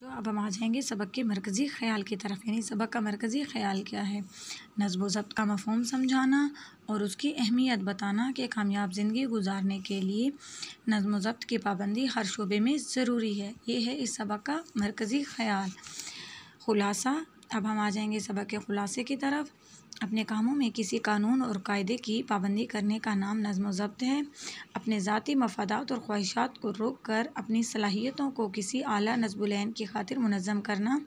तो अब हम आ जाएंगे सबक के मरकज़ी ख्याल की तरफ यानी सबक का मरकज़ी ख्याल क्या है नस्ब ज़ब्त का मफहम समझाना और उसकी अहमियत बताना कि कामयाब ज़िंदगी गुजारने के लिए नजमो ज़ब्त की पाबंदी हर शोबे में ज़रूरी है ये है इस सबक का मरकज़ी ख्याल खुलासा अब हम आ जाएंगे सबक के ख़ुलासे की तरफ अपने कामों में किसी कानून और कायदे की पाबंदी करने का नाम नज़म ज़ब्त है अपने ज़ाती मफादात और ख्वाहिशात को रोक कर अपनी सलाहियतों को किसी अली नस्बुलैन की खातिर मुनज़म करना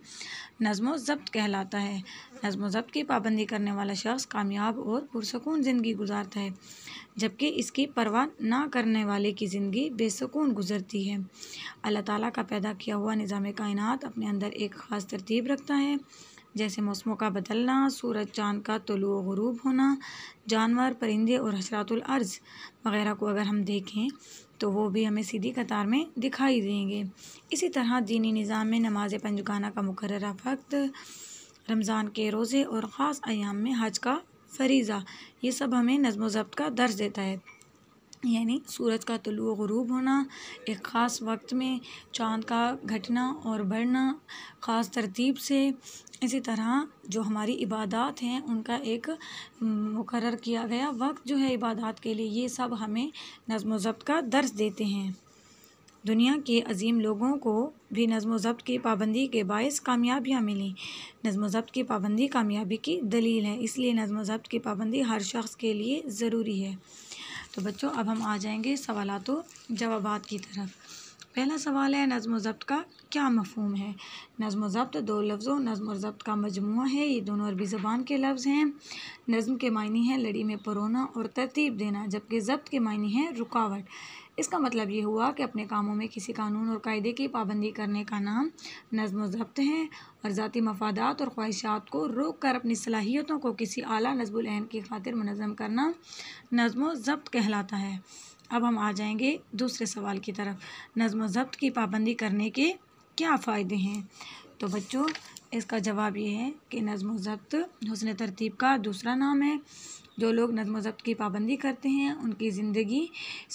नज़म ज़ब्त कहलाता है नज़म ज़ब्त की पाबंदी करने वाला शख्स कामयाब और पुरसकून ज़िंदगी गुजारता है जबकि इसकी परवाह ना करने वाले की ज़िंदगी बेसकून गुजरती है अल्लाह ताली का पैदा किया हुआ निज़ाम कायन अपने अंदर एक ख़ास तरतीब रखता है जैसे मौसमों का बदलना सूरज चाँद का तलु गरूब होना जानवर परिंदे और हसरातुलर्ज़ वग़ैरह को अगर हम देखें तो वो भी हमें सीधी कतार में दिखाई देंगे इसी तरह दीनी निज़ाम में नमाज पंजगाना का मुकर वक्त रमज़ान के रोज़े और ख़ास अयाम में हज का फरीज़ा ये सब हमें नज़म व ज़ब्त का दर्ज देता है यानी सूरज का तलुओ ग़ुरूब होना एक ख़ास वक्त में चाँद का घटना और बढ़ना ख़ास तरतीब से इसी तरह जो हमारी इबादत हैं उनका एक मुकर किया गया वक्त जो है इबादत के लिए ये सब हमें नज़म ज़ब्त का दर्स देते हैं दुनिया के अजीम लोगों को भी नज़म ज़ब्त की पाबंदी के बायस कामयाबियाँ मिली नज़म ज़ब्त की पाबंदी कामयाबी की दलील है इसलिए नज़म ज़ब्त की पाबंदी हर शख्स के लिए ज़रूरी है तो बच्चों अब हम आ जाएंगे तो जवाब की तरफ पहला सवाल है नज़म ज़ब्त का क्या मफहम है नज़म ज़ब्त दो लफ्ज़ों नज़म ज़ब्त का मजमू है ये दोनों अरबी ज़बान के लफ्ज़ हैं नज़म के मायने हैं लड़ी में परोना और तरतीब देना जबकि ज़ब्त के मायने हैं रुकावट इसका मतलब ये हुआ कि अपने कामों में किसी कानून और कायदे की पाबंदी करने का नाम नज़म ज़ब्त है और ज़ाती मफादात और ख्वाहिशात को रोक कर अपनी सलाहियतों को किसी अली नस्बुलहन की खातिर मनज़म करना नज़म ज़ब्त कहलाता है अब हम आ जाएंगे दूसरे सवाल की तरफ नज़म ज़ब्त की पाबंदी करने के क्या फ़ायदे हैं तो बच्चों इसका जवाब ये है कि नज़म ज़ब्त हसन तरतीब का दूसरा नाम है जो लोग नज़म ज़ब्त की पाबंदी करते हैं उनकी ज़िंदगी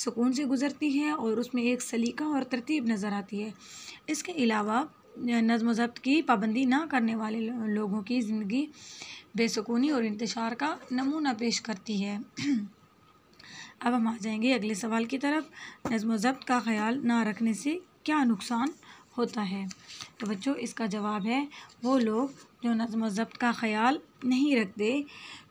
सुकून से गुजरती है और उसमें एक सलीका और तरतीब नज़र आती है इसके अलावा नज़म ज़ब्त की पाबंदी ना करने वाले लोगों की ज़िंदगी बेसकूनी और इंतशार का नमूना पेश करती है अब हम आ जाएंगे अगले सवाल की तरफ नज़म ज़ब्त का ख्याल ना रखने से क्या नुकसान होता है तो बच्चों इसका जवाब है वो लोग जो नज़म ज़ब्त का ख्याल नहीं रखते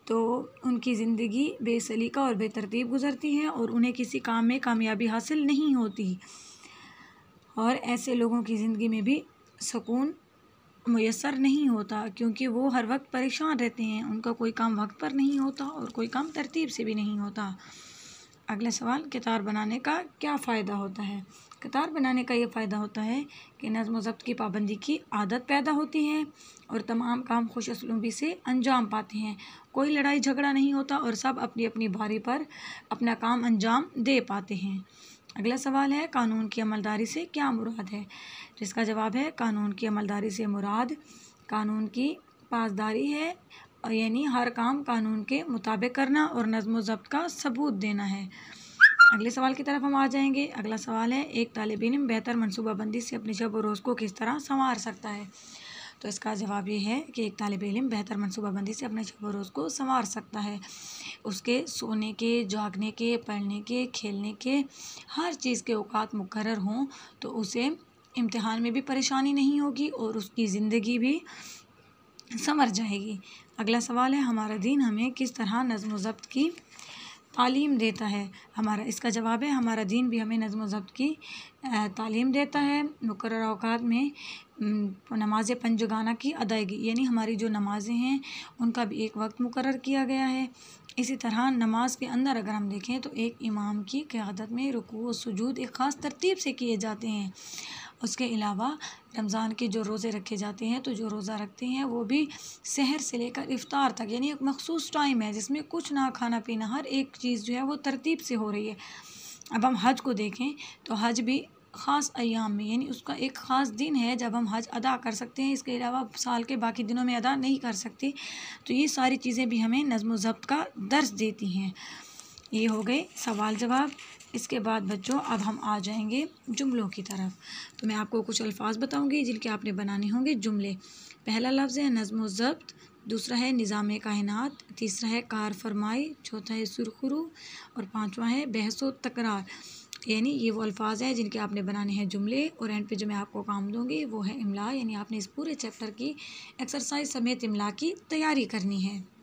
तो उनकी ज़िंदगी बेसलीका और बेतरतीब गुजरती है और उन्हें किसी काम में कामयाबी हासिल नहीं होती और ऐसे लोगों की ज़िंदगी में भी सुकून मैसर नहीं होता क्योंकि वो हर वक्त परेशान रहते हैं उनका कोई काम वक्त पर नहीं होता और कोई काम तरतीब से भी नहीं होता अगला सवाल कितार बनाने का क्या फ़ायदा होता है कतार बनाने का यह फ़ायदा होता है कि नज़म ज़ब्त की पाबंदी की आदत पैदा होती है और तमाम काम खुश असलूबी से अंजाम पाते हैं कोई लड़ाई झगड़ा नहीं होता और सब अपनी अपनी बारी पर अपना काम अंजाम दे पाते हैं अगला सवाल है कानून की अमलदारी से क्या मुराद है जिसका जवाब है कानून की अमलदारी से मुराद कानून की पासदारी है और यानी हर काम कानून के मुताबिक करना और नज़म ज़ब्त का सबूत देना है अगले सवाल की तरफ हम आ जाएंगे अगला सवाल है एक तालब इम बेहतर मनसूबाबंदी से अपने शब रोज़ को किस तरह संवार सकता है तो इसका जवाब ये है कि एक तालब इम बेहतर मनसूबाबंदी से अपने शब रोज़ को संवार सकता है उसके सोने के जागने के पढ़ने के खेलने के हर चीज़ के अवकात मुकर हों तो उसे इम्तहान में भी परेशानी नहीं होगी और उसकी ज़िंदगी भी समर जाएगी अगला सवाल है हमारा दीन हमें किस तरह नज़म ज़ब्त की तालीम देता है हमारा इसका जवाब है हमारा दीन भी हमें नज़म ज़ब्त की तालीम देता है मुकर अवकात में नमाज पंजगाना की अदायगी यानी हमारी जो नमाज़ें हैं उनका भी एक वक्त मुकर किया गया है इसी तरह नमाज के अंदर अगर हम देखें तो एक इमाम की क़्यादत में रुकू व सजूद एक ख़ास तरतीब से किए जाते हैं उसके अलावा रमज़ान के जो रोज़े रखे जाते हैं तो जो रोज़ा रखते हैं वो भी शहर से लेकर इफ़ार तक यानी एक मखसूस टाइम है जिसमें कुछ ना खाना पीना हर एक चीज़ जो है वो तरतीब से हो रही है अब हम हज को देखें तो हज भी ख़ास अयाम में यानी उसका एक ख़ास दिन है जब हम हज अदा कर सकते हैं इसके अलावा साल के बाकी दिनों में अदा नहीं कर सकते तो ये सारी चीज़ें भी हमें नज़म व ज़ब्त का दर्ज देती हैं ये हो गए सवाल जवाब इसके बाद बच्चों अब हम आ जाएंगे जुमलों की तरफ तो मैं आपको कुछ अल्फाज बताऊंगी जिनके आपने बनाने होंगे जुमले पहला लफ्ज़ है नज़म ज़ब्त दूसरा है निज़ाम कायनत तीसरा है कार फरमाई चौथा है सुरखुरु और पाँचवा है बहस व तकरार यानी ये वो अल्फाज हैं जिनके आपने बनाने हैं जुमले और एंड पे जो मैं आपको काम दूंगी वो है इमला यानी आपने इस पूरे चैप्टर की एक्सरसाइज समेत इमला की तैयारी करनी है